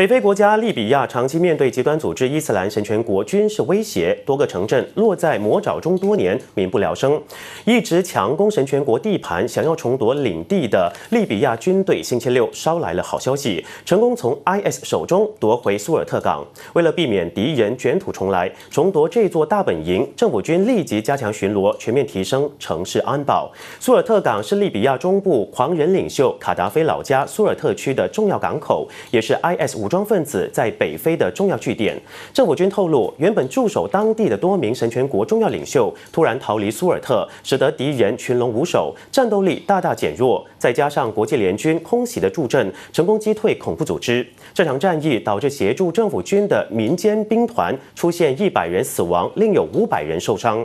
北非国家利比亚长期面对极端组织伊斯兰神权国军事威胁，多个城镇落在魔爪中多年，民不聊生。一直强攻神权国地盘，想要重夺领地的利比亚军队，星期六捎来了好消息，成功从 IS 手中夺回苏尔特港。为了避免敌人卷土重来，重夺这座大本营，政府军立即加强巡逻，全面提升城市安保。苏尔特港是利比亚中部狂人领袖卡达菲老家苏尔特区的重要港口，也是 IS 五。武装分子在北非的重要据点，政府军透露，原本驻守当地的多名神权国重要领袖突然逃离苏尔特，使得敌人群龙无首，战斗力大大减弱。再加上国际联军空袭的助阵，成功击退恐怖组织。这场战役导致协助政府军的民间兵团出现一百人死亡，另有五百人受伤。